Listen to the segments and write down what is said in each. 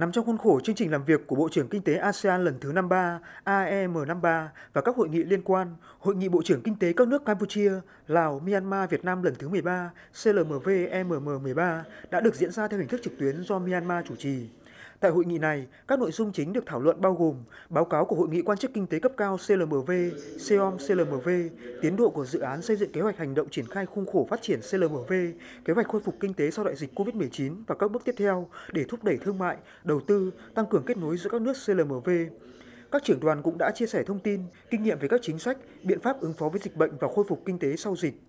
Nằm trong khuôn khổ chương trình làm việc của Bộ trưởng Kinh tế ASEAN lần thứ 53, AEM53 và các hội nghị liên quan, Hội nghị Bộ trưởng Kinh tế các nước Campuchia, Lào, Myanmar, Việt Nam lần thứ 13, CLMV-MM13 e đã được diễn ra theo hình thức trực tuyến do Myanmar chủ trì. Tại hội nghị này, các nội dung chính được thảo luận bao gồm báo cáo của Hội nghị quan chức kinh tế cấp cao CLMV, CEOM CLMV, tiến độ của dự án xây dựng kế hoạch hành động triển khai khung khổ phát triển CLMV, kế hoạch khôi phục kinh tế sau đại dịch COVID-19 và các bước tiếp theo để thúc đẩy thương mại, đầu tư, tăng cường kết nối giữa các nước CLMV. Các trưởng đoàn cũng đã chia sẻ thông tin, kinh nghiệm về các chính sách, biện pháp ứng phó với dịch bệnh và khôi phục kinh tế sau dịch.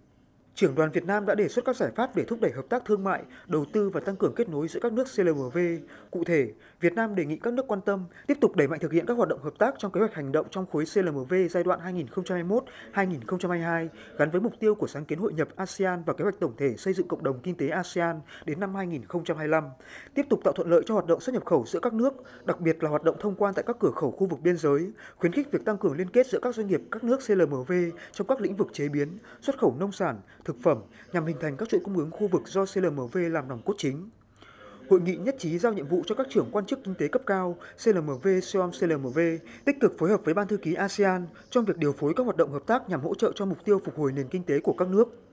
Trưởng đoàn Việt Nam đã đề xuất các giải pháp để thúc đẩy hợp tác thương mại, đầu tư và tăng cường kết nối giữa các nước CLMV. Cụ thể, Việt Nam đề nghị các nước quan tâm tiếp tục đẩy mạnh thực hiện các hoạt động hợp tác trong kế hoạch hành động trong khối CLMV giai đoạn 2021-2022 gắn với mục tiêu của sáng kiến hội nhập ASEAN và kế hoạch tổng thể xây dựng cộng đồng kinh tế ASEAN đến năm 2025, tiếp tục tạo thuận lợi cho hoạt động xuất nhập khẩu giữa các nước, đặc biệt là hoạt động thông quan tại các cửa khẩu khu vực biên giới, khuyến khích việc tăng cường liên kết giữa các doanh nghiệp các nước CLMV trong các lĩnh vực chế biến, xuất khẩu nông sản, thực phẩm nhằm hình thành các chuỗi cung ứng khu vực do CLMV làm nòng cốt chính. Hội nghị nhất trí giao nhiệm vụ cho các trưởng quan chức kinh tế cấp cao CLMV, SEOM CLMV tích cực phối hợp với Ban thư ký ASEAN trong việc điều phối các hoạt động hợp tác nhằm hỗ trợ cho mục tiêu phục hồi nền kinh tế của các nước.